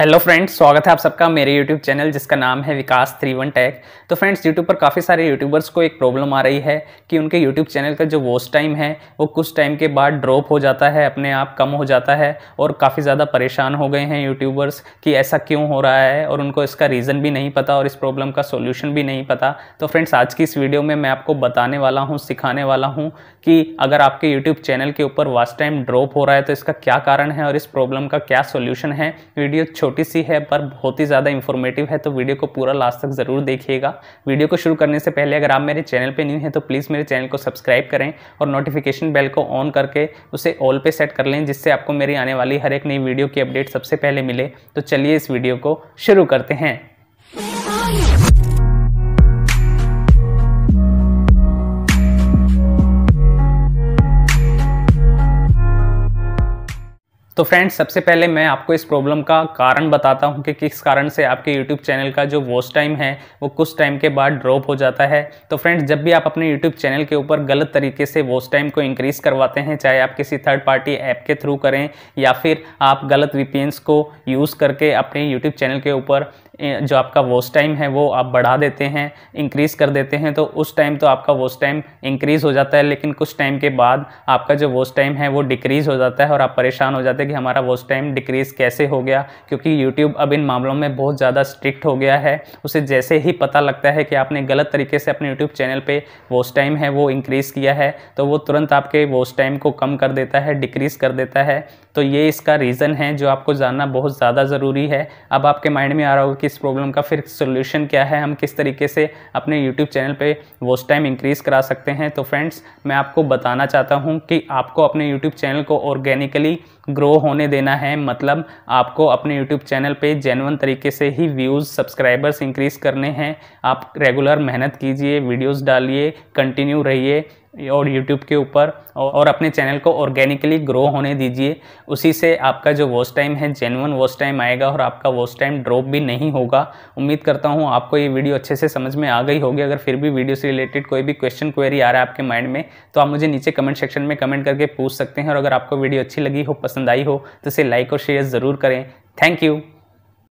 hello friends स्वागत है आप सबका मेरे यूट्यूब चैनल जिसका नाम है विकास थ्री वन टैक तो फ्रेंड्स यूट्यूब पर काफ़ी सारे यूट्यूबर्स को एक प्रॉब्लम आ रही है कि उनके यूट्यूब चैनल का जो वॉच टाइम है वो कुछ टाइम के बाद ड्रॉप हो जाता है अपने आप कम हो जाता है और काफ़ी ज़्यादा परेशान हो गए हैं यूट्यूबर्स कि ऐसा क्यों हो रहा है और उनको इसका रीज़न भी नहीं पता और इस प्रॉब्लम का सोल्यूशन भी नहीं पता तो फ्रेंड्स आज की इस वीडियो में मैं आपको बताने वाला हूँ सिखाने वाला हूँ कि अगर आपके यूट्यूब चैनल के ऊपर वॉच टाइम ड्रॉप हो रहा है तो इसका क्या कारण है और इस प्रॉब्लम का क्या सोल्यूशन है वीडियो छोटी सी है पर बहुत ही ज़्यादा इन्फॉर्मेटिव है तो वीडियो को पूरा लास्ट तक ज़रूर देखिएगा वीडियो को शुरू करने से पहले अगर आप मेरे चैनल पर न्यू हैं तो प्लीज़ मेरे चैनल को सब्सक्राइब करें और नोटिफिकेशन बेल को ऑन करके उसे ऑल पे सेट कर लें जिससे आपको मेरी आने वाली हर एक नई वीडियो की अपडेट सबसे पहले मिले तो चलिए इस वीडियो को शुरू करते हैं तो फ्रेंड्स सबसे पहले मैं आपको इस प्रॉब्लम का कारण बताता हूं कि किस कारण से आपके यूट्यूब चैनल का जो वॉच टाइम है वो कुछ टाइम के बाद ड्रॉप हो जाता है तो फ्रेंड्स जब भी आप अपने यूट्यूब चैनल के ऊपर गलत तरीके से वॉच टाइम को इंक्रीज़ करवाते हैं चाहे आप किसी थर्ड पार्टी ऐप के थ्रू करें या फिर आप गलत वी को यूज़ करके अपने यूट्यूब चैनल के ऊपर जो आपका वॉच टाइम है वो आप बढ़ा देते हैं इंक्रीज़ कर देते हैं तो उस टाइम तो आपका वॉच टाइम इंक्रीज़ हो जाता है लेकिन कुछ टाइम के बाद आपका जो वॉच टाइम है वो डिक्रीज़ हो जाता है और आप परेशान हो जाते हैं कि हमारा वॉच टाइम डिक्रीज़ कैसे हो गया क्योंकि यूट्यूब अब इन मामलों में बहुत ज़्यादा स्ट्रिक्ट हो गया है उसे जैसे ही पता लगता है कि आपने गलत तरीके से अपने यूट्यूब चैनल पर वॉच टाइम है वो इंक्रीज़ किया है तो वो तुरंत आपके वॉच टाइम को कम कर देता है डिक्रीज़ कर देता है तो ये इसका रीज़न है जो आपको जानना बहुत ज़्यादा ज़रूरी है अब आपके माइंड में आ रहा होगा कि इस प्रॉब्लम का फिर सोल्यूशन क्या है हम किस तरीके से अपने यूट्यूब चैनल पर वॉच टाइम इंक्रीज़ करा सकते हैं तो फ्रेंड्स मैं आपको बताना चाहता हूँ कि आपको अपने यूट्यूब चैनल को ऑर्गेनिकली ग्रो होने देना है मतलब आपको अपने यूट्यूब चैनल पर जेनवन तरीके से ही व्यूज़ सब्सक्राइबर्स इंक्रीज़ करने हैं आप रेगुलर मेहनत कीजिए वीडियोस डालिए कंटिन्यू रहिए और यूट्यूब के ऊपर और अपने चैनल को ऑर्गेनिकली ग्रो होने दीजिए उसी से आपका जो वॉच टाइम है जेनवन वॉच टाइम आएगा और आपका वॉच टाइम ड्रॉप भी नहीं होगा उम्मीद करता हूँ आपको ये वीडियो अच्छे से समझ में आ गई होगी अगर फिर भी वीडियो से रिलेटेड कोई भी क्वेश्चन क्वेरी आ रहा है आपके माइंड में तो आप मुझे नीचे कमेंट सेक्शन में कमेंट करके पूछ सकते हैं और अगर आपको वीडियो अच्छी लगी हो पसंद आई हो तो इसे लाइक और शेयर ज़रूर करें थैंक यू